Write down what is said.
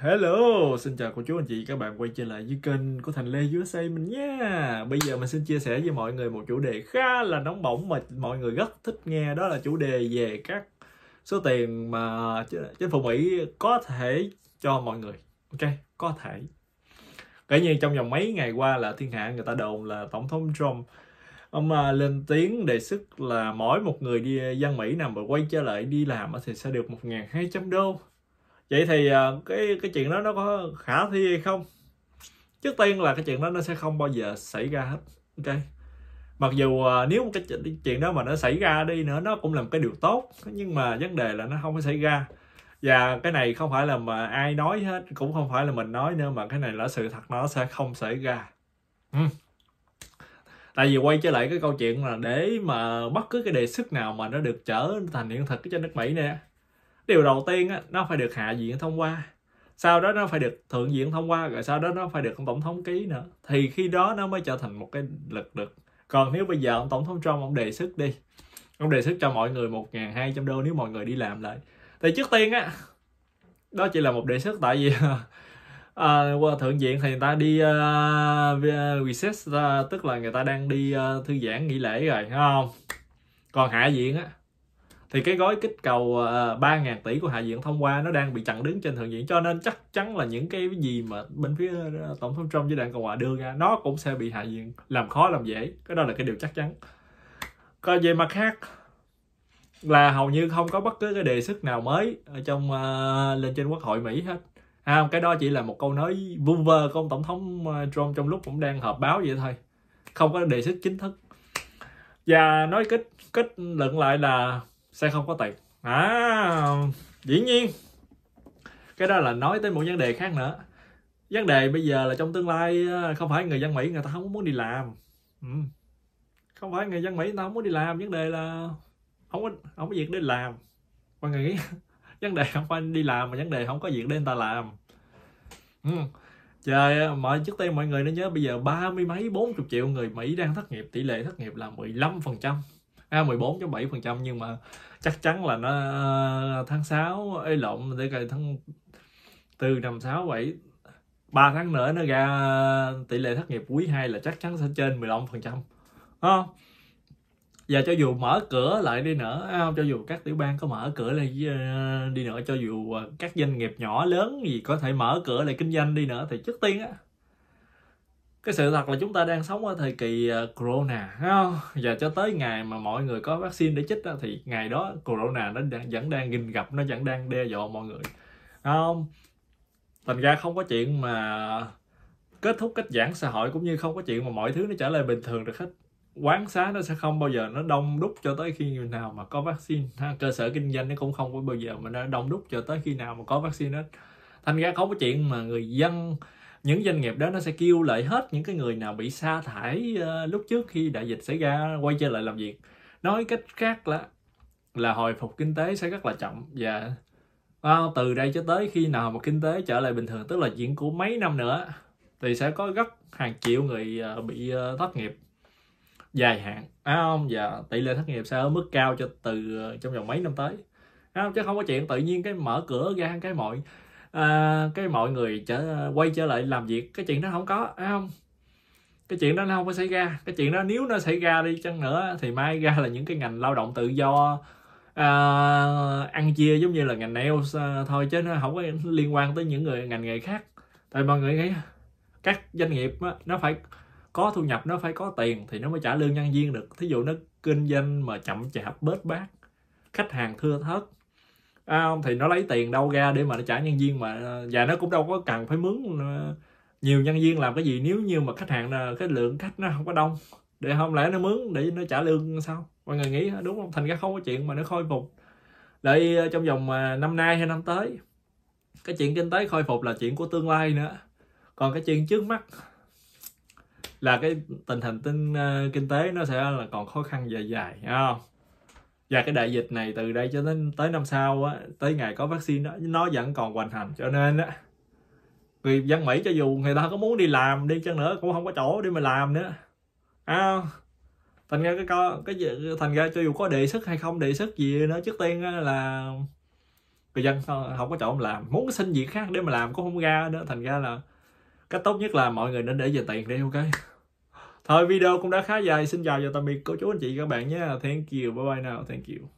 Hello, xin chào cô chú anh chị các bạn quay trở lại với kênh của Thành Lê USA mình nha Bây giờ mình xin chia sẻ với mọi người một chủ đề khá là nóng bỏng mà mọi người rất thích nghe Đó là chủ đề về các số tiền mà chính phủ Mỹ có thể cho mọi người Ok, có thể Kể như trong vòng mấy ngày qua là thiên hạ người ta đồn là Tổng thống Trump Ông à, lên tiếng đề xuất là mỗi một người đi dân Mỹ nào mà quay trở lại đi làm thì sẽ được 1.200 đô vậy thì ờ, cái cái chuyện đó nó có khả thi hay không trước tiên là cái chuyện đó nó sẽ không bao giờ xảy ra hết ok mặc dù ờ, nếu cái chuyện đó mà nó xảy ra đi nữa nó cũng là một cái điều tốt nhưng mà vấn đề là nó không có xảy ra và cái này không phải là mà ai nói hết cũng không phải là mình nói nữa mà cái này là sự thật nó sẽ không xảy ra ừ. tại vì quay trở lại cái câu chuyện là để mà bất cứ cái đề xuất nào mà nó được trở thành hiện thực trên nước mỹ nè điều đầu tiên á, nó phải được hạ viện thông qua sau đó nó phải được thượng viện thông qua rồi sau đó nó phải được ông tổng thống ký nữa thì khi đó nó mới trở thành một cái lực được còn nếu bây giờ ông tổng thống Trump ông đề xuất đi ông đề xuất cho mọi người 1.200 đô nếu mọi người đi làm lại thì trước tiên á đó chỉ là một đề xuất tại vì à, qua thượng viện thì người ta đi uh, recess uh, tức là người ta đang đi uh, thư giãn nghỉ lễ rồi không còn hạ viện á thì cái gói kích cầu ờ, ba ngàn tỷ của hạ viện thông qua nó đang bị chặn đứng trên thượng viện cho nên chắc chắn là những cái gì mà bên phía ờ, tổng thống trump với đảng cộng hòa đưa ra nó cũng sẽ bị hạ viện làm khó làm dễ cái đó là cái điều chắc chắn còn về mặt khác là hầu như không có bất cứ cái đề xuất nào mới ở trong uh, lên trên quốc hội mỹ hết à, cái đó chỉ là một câu nói vu vơ của ông tổng thống trump trong lúc cũng đang họp báo vậy thôi không có đề xuất chính thức và nói kết kết luận lại là sẽ không có tiền à dĩ nhiên cái đó là nói tới một vấn đề khác nữa vấn đề bây giờ là trong tương lai ờ, không phải người dân mỹ người ta không muốn đi làm ừ. không phải người dân mỹ người ta không muốn đi làm vấn đề là không có không có việc để làm mọi người nghĩ vấn đề không phải đi làm mà vấn đề không có việc để người ta làm ừ. trời mọi trước tiên mọi người nên nhớ bây giờ ba mươi mấy bốn chục triệu người mỹ đang thất nghiệp tỷ lệ thất nghiệp là 15% phần trăm à, 14.7% nhưng mà chắc chắn là nó ờ, tháng 6 ấy lộn để cái tháng từ năm 6 7 3 tháng nữa nó ra tỷ lệ thất nghiệp quý 2 là chắc chắn sẽ trên 15% đúng không? và cho dù mở cửa lại đi nữa cho dù các tiểu bang có mở cửa lại ờ, đi nữa cho dù các doanh nghiệp nhỏ lớn gì có thể mở cửa lại kinh doanh đi nữa thì trước tiên á cái sự thật là chúng ta đang sống ở thời kỳ ờ, corona và cho tới ngày mà mọi người có vaccine để chích thì ngày đó corona nó vẫn đang nghìn gặp nó vẫn đang đe dọa mọi người không thành ra không có chuyện mà kết thúc cách giãn xã hội cũng như không có chuyện mà mọi thứ nó trở lại bình thường được hết quán xá nó sẽ không bao giờ nó đông đúc cho tới khi nào mà có vaccine cơ sở kinh doanh nó cũng không có bao giờ mà nó đông đúc cho tới khi nào mà có vaccine hết thành ra không có chuyện mà người dân những doanh nghiệp đó nó sẽ kêu lại hết những cái người nào bị sa thải ờ, lúc trước khi đại dịch xảy ra quay trở lại làm việc nói cách khác là là hồi phục kinh tế sẽ rất là chậm và à, từ đây cho tới khi nào mà kinh tế trở lại bình thường tức là diễn của mấy năm nữa thì sẽ có rất hàng triệu người ờ, bị thất nghiệp dài hạn à, không và tỷ lệ thất nghiệp sẽ ở mức cao cho từ trong vòng mấy năm tới không chứ không có chuyện tự nhiên cái mở cửa ra cái mọi à, cái mọi người trở quay trở lại làm việc cái chuyện đó không có phải không cái chuyện đó nó không có xảy ra cái chuyện đó nếu nó xảy ra đi chăng nữa thì mai ra là những cái ngành lao động tự do à, ăn chia giống như là ngành nails à, thôi chứ nó không có liên quan tới những người ngành nghề khác tại mọi người nghĩ các doanh nghiệp á, nó phải có thu nhập nó phải có tiền thì nó mới trả lương nhân viên được thí dụ nó kinh doanh mà chậm chạp bớt bát khách hàng thưa thớt à, thì nó lấy tiền đâu ra để mà nó trả nhân viên mà và nó cũng đâu có cần phải mướn ờ, nhiều nhân viên làm cái gì nếu như mà khách hàng cái lượng khách nó không có đông để không lẽ nó mướn để nó trả lương sao mọi người nghĩ à, đúng không thành ra không có chuyện mà nó khôi phục đây ờ, trong vòng ờ, năm nay hay năm tới cái chuyện kinh tế khôi phục là chuyện của tương lai nữa còn cái chuyện trước mắt là cái tình hình tinh, uh, kinh tế nó sẽ là còn khó khăn dài dài không? và cái đại dịch này từ đây cho đến tới năm sau á, tới ngày có vaccine đó, nó vẫn còn hoành hành cho nên á, người dân Mỹ cho dù người ta có muốn đi làm đi chăng nữa cũng không có chỗ để mà làm nữa à, thành ra cái co, cái thành ra cho dù có đề xuất hay không đề xuất gì nữa trước tiên là người dân không, không có chỗ mà làm muốn xin việc khác để mà làm cũng không ra nữa thành ra là cách tốt nhất là mọi người nên để dành tiền đi ok Thôi video cũng đã khá dài. Xin chào và tạm biệt cô chú anh chị các bạn nhé. Thank you. Bye bye nào. Thank you.